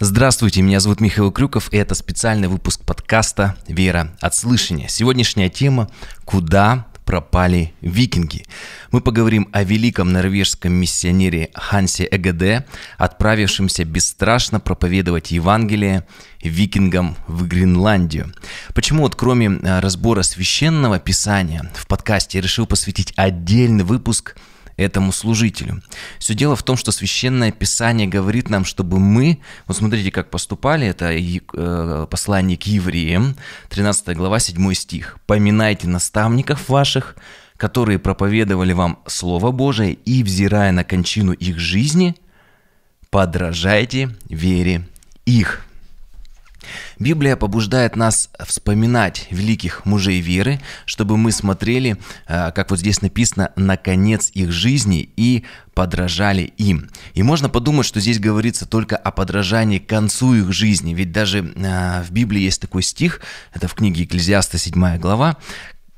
Здравствуйте, меня зовут Михаил Крюков, и это специальный выпуск подкаста «Вера от слышания». Сегодняшняя тема «Куда пропали викинги?». Мы поговорим о великом норвежском миссионере Хансе Эгеде, отправившемся бесстрашно проповедовать Евангелие викингам в Гренландию. Почему вот кроме а, разбора священного писания в подкасте я решил посвятить отдельный выпуск – этому служителю. Все дело в том, что священное писание говорит нам, чтобы мы, вот смотрите, как поступали, это э, послание к евреям, 13 глава, 7 стих. «Поминайте наставников ваших, которые проповедовали вам Слово Божие, и, взирая на кончину их жизни, подражайте вере их». Библия побуждает нас вспоминать великих мужей веры, чтобы мы смотрели, э, как вот здесь написано, на конец их жизни и подражали им. И можно подумать, что здесь говорится только о подражании к концу их жизни, ведь даже э, в Библии есть такой стих, это в книге Екклезиаста 7 глава,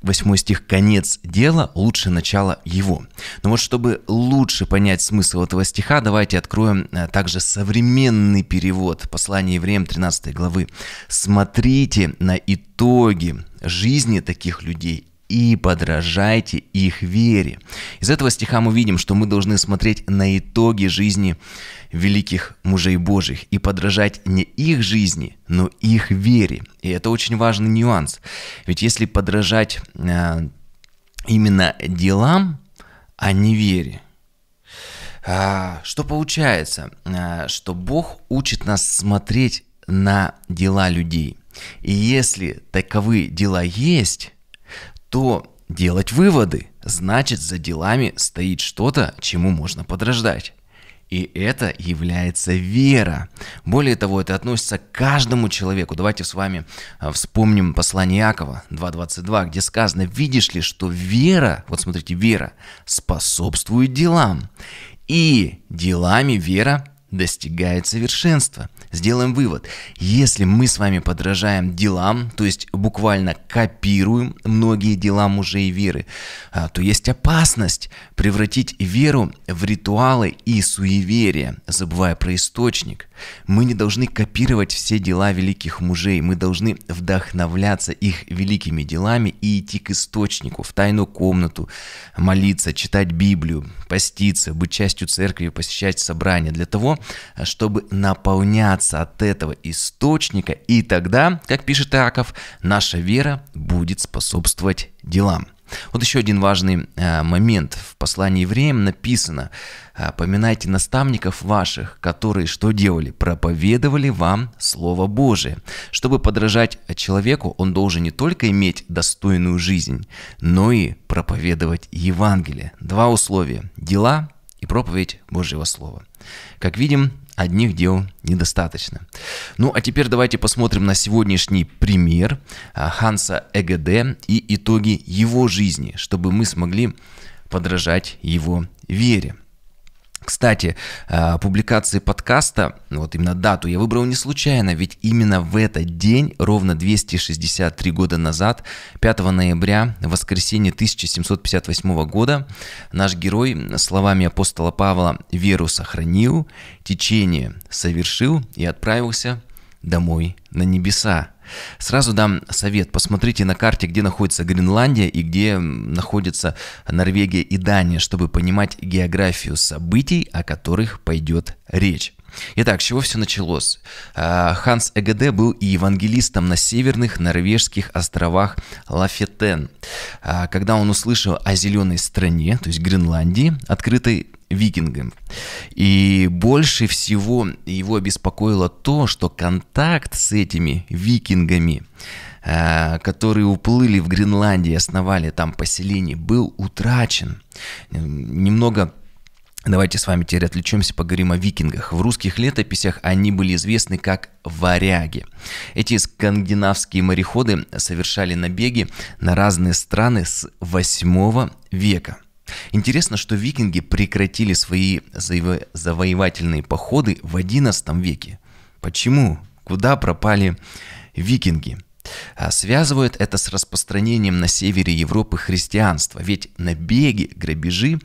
Восьмой стих «Конец дела, лучше начало его». Но вот чтобы лучше понять смысл этого стиха, давайте откроем э, также современный перевод послания евреям 13 главы. «Смотрите на итоги жизни таких людей и подражайте их вере. Из этого стиха мы видим, что мы должны смотреть на итоги жизни великих мужей Божьих и подражать не их жизни, но их вере. И это очень важный нюанс. Ведь если подражать э, именно делам, а не вере, э, что получается? Э, что Бог учит нас смотреть на дела людей. И если таковые дела есть, то делать выводы. Значит, за делами стоит что-то, чему можно подраждать. И это является вера. Более того, это относится к каждому человеку. Давайте с вами а, вспомним послание Иакова 2.22, где сказано, видишь ли, что вера, вот смотрите, вера способствует делам. И делами вера достигает совершенства. Сделаем вывод. Если мы с вами подражаем делам, то есть буквально копируем многие дела мужей веры, а, то есть опасность превратить веру в ритуалы и суеверия, забывая про источник. Мы не должны копировать все дела великих мужей, мы должны вдохновляться их великими делами и идти к источнику, в тайную комнату, молиться, читать Библию, поститься, быть частью церкви, посещать собрания для того, чтобы наполняться от этого источника, и тогда, как пишет Иаков, наша вера будет способствовать делам. Вот еще один важный э, момент. В послании евреям написано э, «Поминайте наставников ваших, которые что делали? Проповедовали вам Слово Божие». Чтобы подражать человеку, он должен не только иметь достойную жизнь, но и проповедовать Евангелие. Два условия – дела и проповедь Божьего Слова. Как видим, одних дел недостаточно. Ну а теперь давайте посмотрим на сегодняшний пример а, Ханса Эгеде и итоги его жизни, чтобы мы смогли подражать его вере. Кстати, а, публикации подкаста, ну, вот именно дату я выбрал не случайно, ведь именно в этот день, ровно 263 года назад, 5 ноября, в воскресенье 1758 года, наш герой словами апостола Павла «веру сохранил, течение совершил и отправился домой на небеса». Сразу дам совет. Посмотрите на карте, где находится Гренландия и где находится Норвегия и Дания, чтобы понимать географию событий, о которых пойдет речь. Итак, с чего все началось? А, Ханс Эгеде был и евангелистом на северных норвежских островах Лафетен. А, когда он услышал о зеленой стране, то есть Гренландии, открытой викингом. И больше всего его беспокоило то, что контакт с этими викингами, э, которые уплыли в Гренландии, основали там поселение, был утрачен. Немного Давайте с вами теперь отвлечемся, поговорим о викингах. В русских летописях они были известны как варяги. Эти скандинавские мореходы совершали набеги на разные страны с 8 века – Интересно, что викинги прекратили свои заво завоевательные походы в XI веке. Почему? Куда пропали викинги? А связывают это с распространением на севере Европы христианства, ведь набеги, грабежи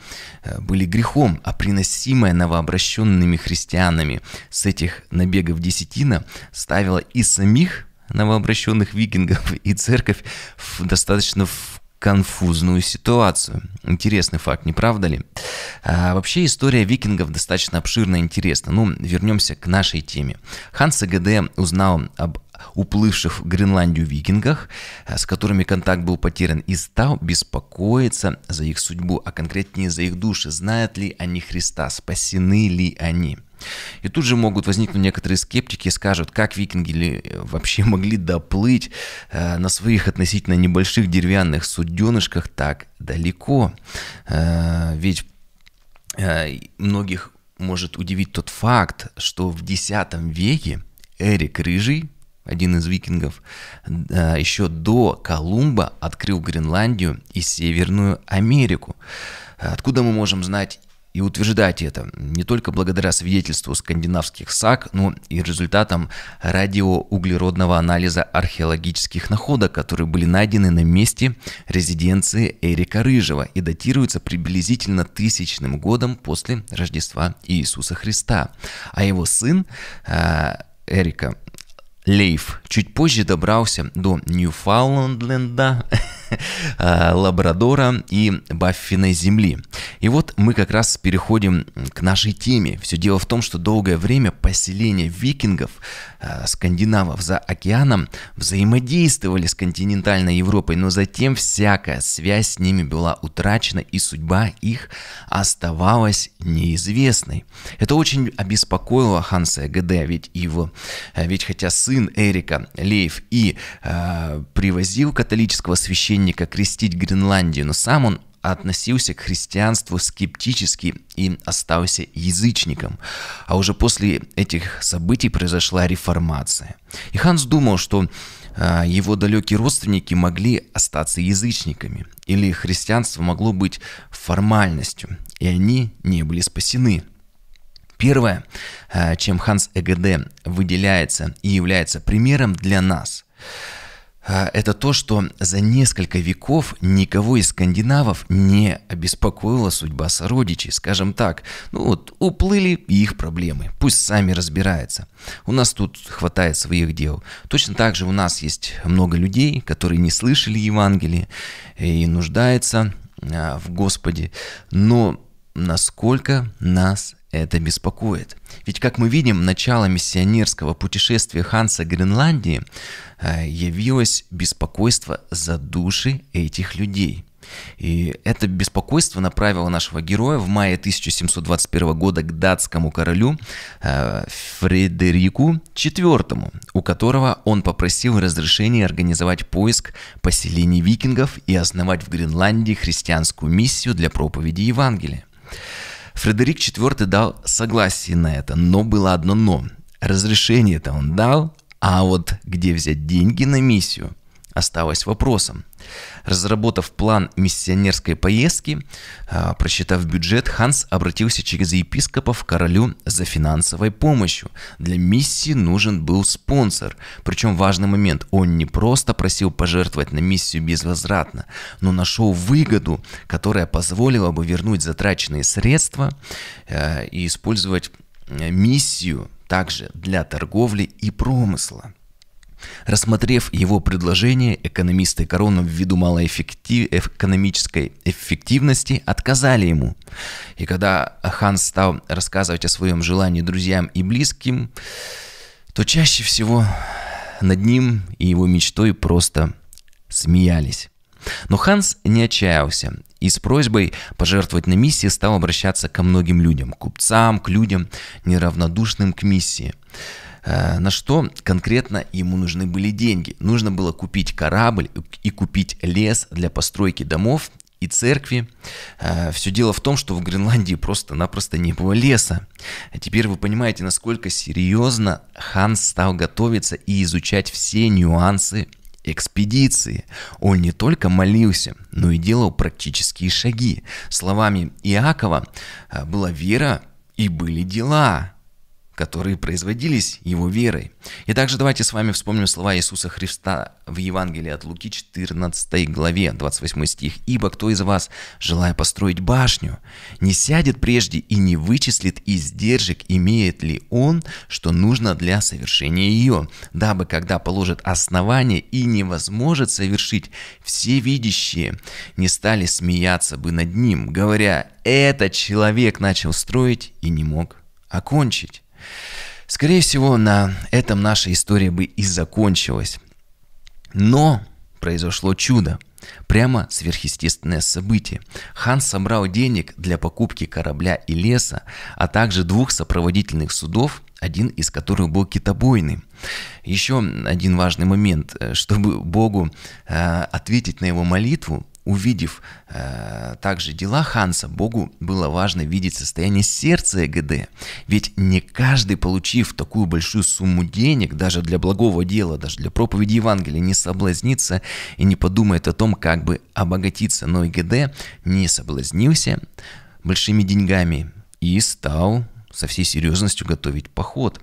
э, были грехом, а приносимая новообращенными христианами с этих набегов десятина ставила и самих новообращенных викингов и церковь в достаточно в конфузную ситуацию. Интересный факт, не правда ли? А, вообще история викингов достаточно обширна и интересна. Ну, вернемся к нашей теме. Ханс АГД узнал об уплывших в Гренландию викингах, а, с которыми контакт был потерян, и стал беспокоиться за их судьбу, а конкретнее за их души. Знают ли они Христа, спасены ли они? И тут же могут возникнуть некоторые скептики и скажут, как викинги э, вообще могли доплыть э, на своих относительно небольших деревянных суденышках так далеко. Э, ведь многих может удивить тот факт, что в X веке Эрик Рыжий, один из викингов, еще до Колумба открыл Гренландию и Северную Америку. Откуда мы можем знать и утверждать это не только благодаря свидетельству скандинавских САК, но и результатам радиоуглеродного анализа археологических находок, которые были найдены на месте резиденции Эрика Рыжего и датируются приблизительно тысячным годом после Рождества Иисуса Христа. А его сын э, Эрика Лейф чуть позже добрался до Ньюфаундленда Э, лабрадора и Баффиной земли. И вот мы как раз переходим к нашей теме. Все дело в том, что долгое время поселение викингов, э, скандинавов за океаном взаимодействовали с континентальной Европой, но затем всякая связь с ними была утрачена и судьба их оставалась неизвестной. Это очень обеспокоило Ханса ГД, ведь его, э, ведь хотя сын Эрика Лейф и э, привозил католического священника священника крестить Гренландию, но сам он относился к христианству скептически и остался язычником. А уже после этих событий произошла реформация. И Ханс думал, что э, его далекие родственники могли остаться язычниками, или христианство могло быть формальностью, и они не были спасены. Первое, э, чем Ханс ЭГД выделяется и является примером для нас – а, это то, что за несколько веков никого из скандинавов не обеспокоила судьба сородичей, скажем так. Ну вот, уплыли их проблемы, пусть сами разбираются. У нас тут хватает своих дел. Точно так же у нас есть много людей, которые не слышали Евангелие и нуждаются а, в Господе, но насколько нас это беспокоит. Ведь, как мы видим, начало миссионерского путешествия Ханса Гренландии э, явилось беспокойство за души этих людей – и это беспокойство направило нашего героя в мае 1721 года к датскому королю э, Фредерику IV, у которого он попросил разрешения организовать поиск поселений викингов и основать в Гренландии христианскую миссию для проповеди Евангелия. Фредерик IV дал согласие на это, но было одно «но». Разрешение-то он дал, а вот где взять деньги на миссию, осталось вопросом. Разработав план миссионерской поездки, а, просчитав бюджет, Ханс обратился через епископов к королю за финансовой помощью. Для миссии нужен был спонсор. Причем важный момент, он не просто просил пожертвовать на миссию безвозвратно, но нашел выгоду, которая позволила бы вернуть затраченные средства а, и использовать а, миссию также для торговли и промысла. Рассмотрев его предложение, экономисты Корона ввиду малой экономической эффективности отказали ему. И когда Ханс стал рассказывать о своем желании друзьям и близким, то чаще всего над ним и его мечтой просто смеялись. Но Ханс не отчаялся и с просьбой пожертвовать на миссии стал обращаться ко многим людям, купцам, к людям, неравнодушным к миссии. Э, на что конкретно ему нужны были деньги. Нужно было купить корабль и купить лес для постройки домов и церкви. Э, все дело в том, что в Гренландии просто-напросто не было леса. А теперь вы понимаете, насколько серьезно Ханс стал готовиться и изучать все нюансы экспедиции. Он не только молился, но и делал практические шаги. Словами Иакова э, была вера и были дела которые производились его верой. И также давайте с вами вспомним слова Иисуса Христа в Евангелии от Луки 14 главе 28 стих. «Ибо кто из вас, желая построить башню, не сядет прежде и не вычислит издержек, имеет ли он, что нужно для совершения ее, дабы когда положит основание и не возможет совершить, все видящие не стали смеяться бы над ним, говоря, этот человек начал строить и не мог окончить. Скорее всего, на этом наша история бы и закончилась. Но произошло чудо. Прямо сверхъестественное событие. Хан собрал денег для покупки корабля и леса, а также двух сопроводительных судов, один из которых был китобойный. Еще один важный момент. Э, чтобы Богу э, ответить на его молитву, Увидев э, также дела Ханса, Богу было важно видеть состояние сердца ЭГД, ведь не каждый, получив такую большую сумму денег, даже для благого дела, даже для проповеди Евангелия, не соблазнится и не подумает о том, как бы обогатиться, но ЭГД не соблазнился большими деньгами и стал со всей серьезностью готовить поход.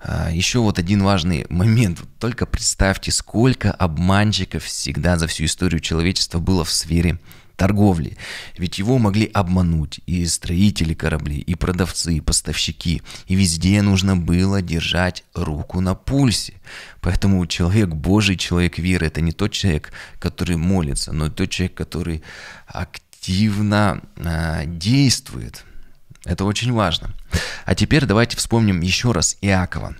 А, еще вот один важный момент. Только представьте, сколько обманщиков всегда за всю историю человечества было в сфере торговли. Ведь его могли обмануть и строители кораблей, и продавцы, и поставщики. И везде нужно было держать руку на пульсе. Поэтому человек Божий, человек веры, это не тот человек, который молится, но тот человек, который активно э, действует. Это очень важно. А теперь давайте вспомним еще раз Иакова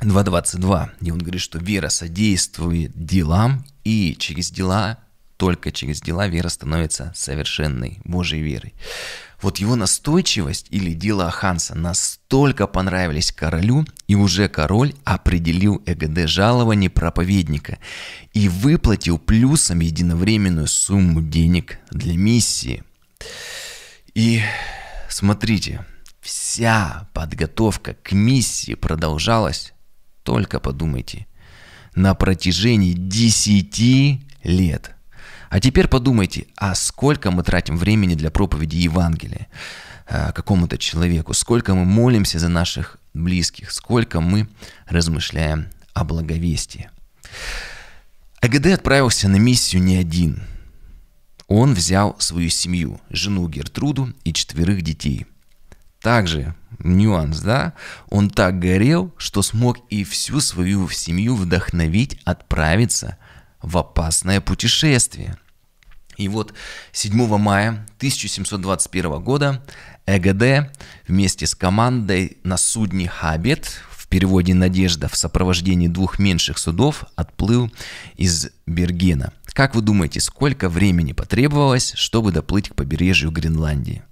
2.22, где он говорит, что вера содействует делам, и через дела, только через дела вера становится совершенной Божьей верой. Вот его настойчивость или дела Ханса настолько понравились королю, и уже король определил ЭГД жалование проповедника и выплатил плюсом единовременную сумму денег для миссии. И Смотрите, вся подготовка к миссии продолжалась, только подумайте, на протяжении 10 лет. А теперь подумайте, а сколько мы тратим времени для проповеди Евангелия а, какому-то человеку, сколько мы молимся за наших близких, сколько мы размышляем о благовестии. АГД отправился на миссию не один – он взял свою семью, жену Гертруду и четверых детей. Также нюанс, да, он так горел, что смог и всю свою семью вдохновить отправиться в опасное путешествие. И вот 7 мая 1721 года ЭГД вместе с командой на судне «Хабет» переводе «Надежда» в сопровождении двух меньших судов отплыл из Бергена. Как вы думаете, сколько времени потребовалось, чтобы доплыть к побережью Гренландии?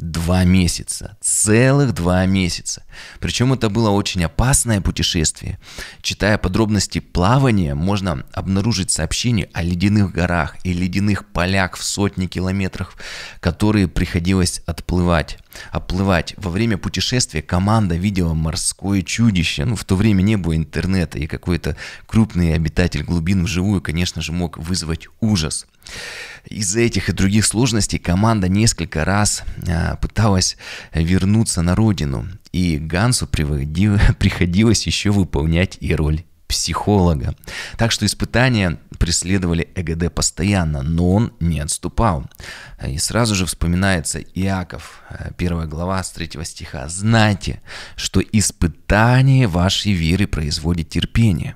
два месяца, целых два месяца. Причем это было очень опасное путешествие. Читая подробности плавания, можно обнаружить сообщение о ледяных горах и ледяных полях в сотни километров, которые приходилось отплывать. Оплывать. Во время путешествия команда видела морское чудище. Ну, в то время не было интернета, и какой-то крупный обитатель глубин вживую, конечно же, мог вызвать ужас. Из-за этих и других сложностей команда несколько раз а, пыталась вернуться на родину, и Гансу приходилось еще выполнять и роль психолога. Так что испытания преследовали ЭГД постоянно, но он не отступал. И сразу же вспоминается Иаков, э, первая глава с 3 стиха. «Знайте, что испытание вашей веры производит терпение,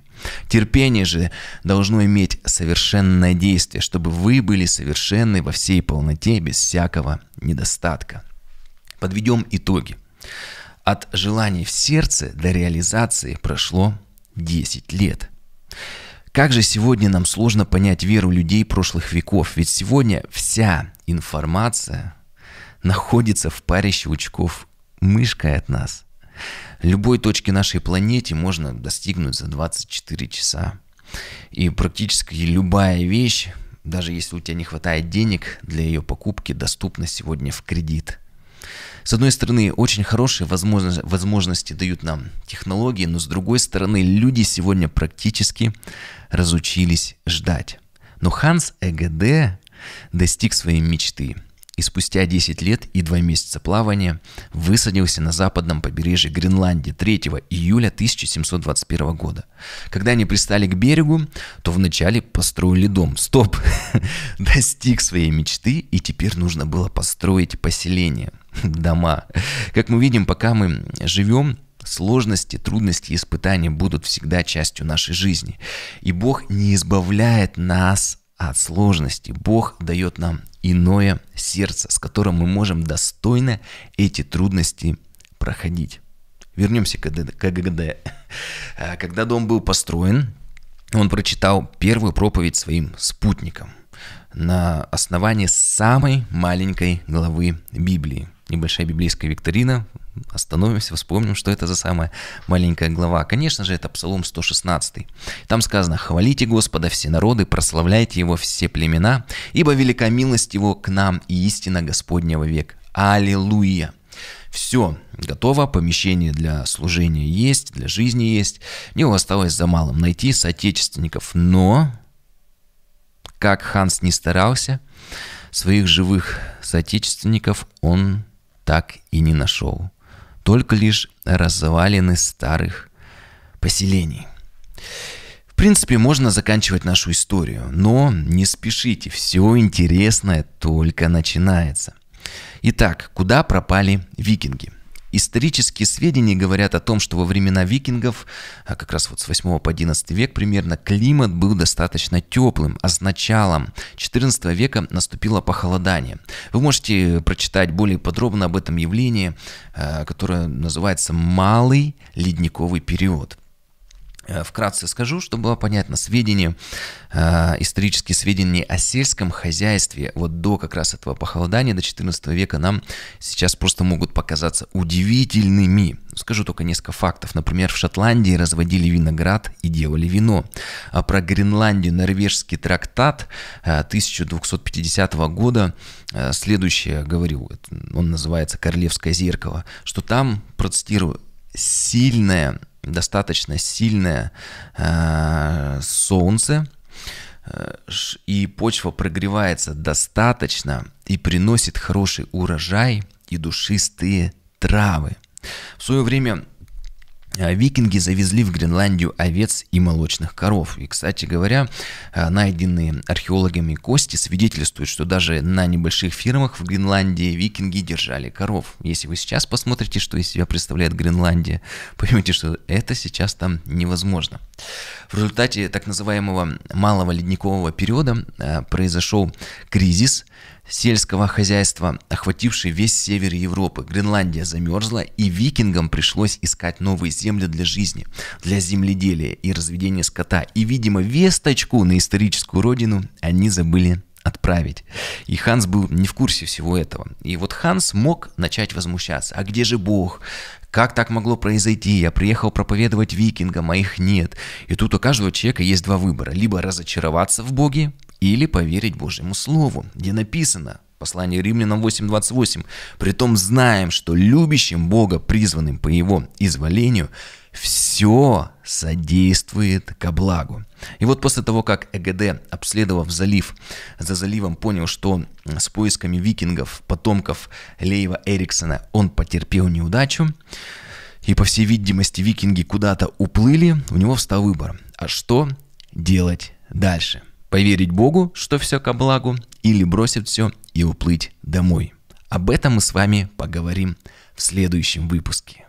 Терпение же должно иметь совершенное действие, чтобы вы были совершенны во всей полноте, без всякого недостатка. Подведем итоги. От желаний в сердце до реализации прошло 10 лет. Как же сегодня нам сложно понять веру людей прошлых веков, ведь сегодня вся информация находится в паре щелчков мышкой от нас. Любой точки нашей планете можно достигнуть за 24 часа. И практически любая вещь, даже если у тебя не хватает денег для ее покупки, доступна сегодня в кредит. С одной стороны, очень хорошие возможно- возможности дают нам технологии, но с другой стороны, люди сегодня практически разучились ждать. Но Ханс ЭГД достиг своей мечты – и спустя 10 лет и 2 месяца плавания высадился на западном побережье Гренландии 3 июля 1721 года. Когда они пристали к берегу, то вначале построили дом. Стоп! Достиг своей мечты, и теперь нужно было построить поселение, дома. Как мы видим, пока мы живем, Сложности, трудности и испытания будут всегда частью нашей жизни. И Бог не избавляет нас от сложностей. Бог дает нам иное сердце, с которым мы можем достойно эти трудности проходить. Вернемся к КГД. Э, когда дом был построен, он прочитал первую проповедь своим спутникам на основании самой маленькой главы Библии. Небольшая библейская викторина остановимся, вспомним, что это за самая маленькая глава. Конечно же, это Псалом 116. Там сказано «Хвалите Господа все народы, прославляйте Его все племена, ибо велика милость Его к нам и истина Господня во век. Аллилуйя!» Все, готово, помещение для служения есть, для жизни есть. Мне осталось за малым найти соотечественников, но, как Ханс не старался, своих живых соотечественников он так и не нашел только лишь развалины старых поселений. В принципе, можно заканчивать нашу историю, но не спешите, все интересное только начинается. Итак, куда пропали викинги? Исторические сведения говорят о том, что во времена викингов, а, как раз вот с 8 по 11 век примерно, климат был достаточно теплым, а с началом 14 века наступило похолодание. Вы можете прочитать более подробно об этом явлении, а, которое называется «малый ледниковый период». Э, вкратце скажу, чтобы было понятно, сведения, э, исторические сведения о сельском хозяйстве вот до как раз этого похолодания, до 14 века, нам сейчас просто могут показаться удивительными. Скажу только несколько фактов. Например, в Шотландии разводили виноград и делали вино. А про Гренландию норвежский трактат 1250 э, года следующее говорил, он называется «Королевское зеркало», что там, процитирую, сильная достаточно сильное э, солнце, э, и почва прогревается достаточно и приносит хороший урожай и душистые травы. В свое время Э, викинги завезли в Гренландию овец и молочных коров. И, кстати говоря, э, найденные археологами кости свидетельствуют, что даже на небольших фермах в Гренландии викинги держали коров. Если вы сейчас посмотрите, что из себя представляет Гренландия, поймете, что это сейчас там невозможно. В результате так называемого малого ледникового периода э, произошел кризис сельского хозяйства, охвативший весь север Европы. Гренландия замерзла, и викингам пришлось искать новые земли для жизни, для земледелия и разведения скота. И, видимо, весточку на историческую родину они забыли отправить. И Ханс был не в курсе всего этого. И вот Ханс мог начать возмущаться. А где же Бог? Как так могло произойти? Я приехал проповедовать викингам, а их нет. И тут у каждого человека есть два выбора. Либо разочароваться в Боге, или поверить Божьему Слову, где написано Послание римлянам 8.28. «Притом знаем, что любящим Бога, призванным по Его изволению, все содействует ко благу. И вот после того, как ЭГД, обследовав залив, за заливом понял, что с поисками викингов, потомков Лейва Эриксона, он потерпел неудачу, и, по всей видимости, викинги куда-то уплыли, у него встал выбор. А что делать дальше? – Поверить Богу, что все ко благу, или бросить все и уплыть домой. Об этом мы с вами поговорим в следующем выпуске.